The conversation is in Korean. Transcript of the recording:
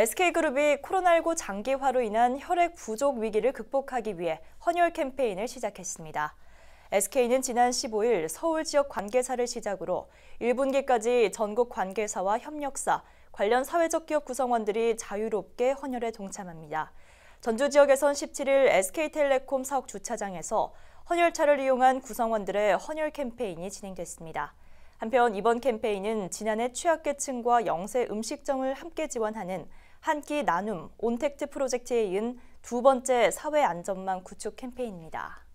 SK그룹이 코로나19 장기화로 인한 혈액 부족 위기를 극복하기 위해 헌혈 캠페인을 시작했습니다. SK는 지난 15일 서울 지역 관계사를 시작으로 1분기까지 전국 관계사와 협력사, 관련 사회적 기업 구성원들이 자유롭게 헌혈에 동참합니다. 전주 지역에선 17일 SK텔레콤 사업 주차장에서 헌혈차를 이용한 구성원들의 헌혈 캠페인이 진행됐습니다. 한편 이번 캠페인은 지난해 취약계층과 영세 음식점을 함께 지원하는 한끼 나눔 온택트 프로젝트에 이은 두 번째 사회 안전망 구축 캠페인입니다.